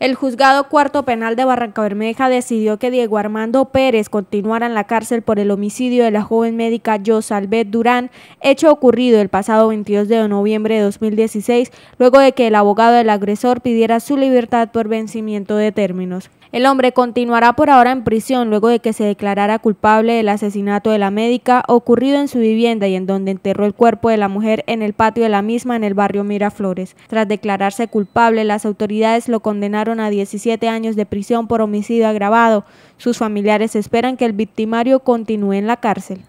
El juzgado cuarto penal de Barranca Bermeja decidió que Diego Armando Pérez continuara en la cárcel por el homicidio de la joven médica Josalbet Durán, hecho ocurrido el pasado 22 de noviembre de 2016, luego de que el abogado del agresor pidiera su libertad por vencimiento de términos. El hombre continuará por ahora en prisión luego de que se declarara culpable del asesinato de la médica ocurrido en su vivienda y en donde enterró el cuerpo de la mujer en el patio de la misma en el barrio Miraflores. Tras declararse culpable, las autoridades lo condenaron a 17 años de prisión por homicidio agravado. Sus familiares esperan que el victimario continúe en la cárcel.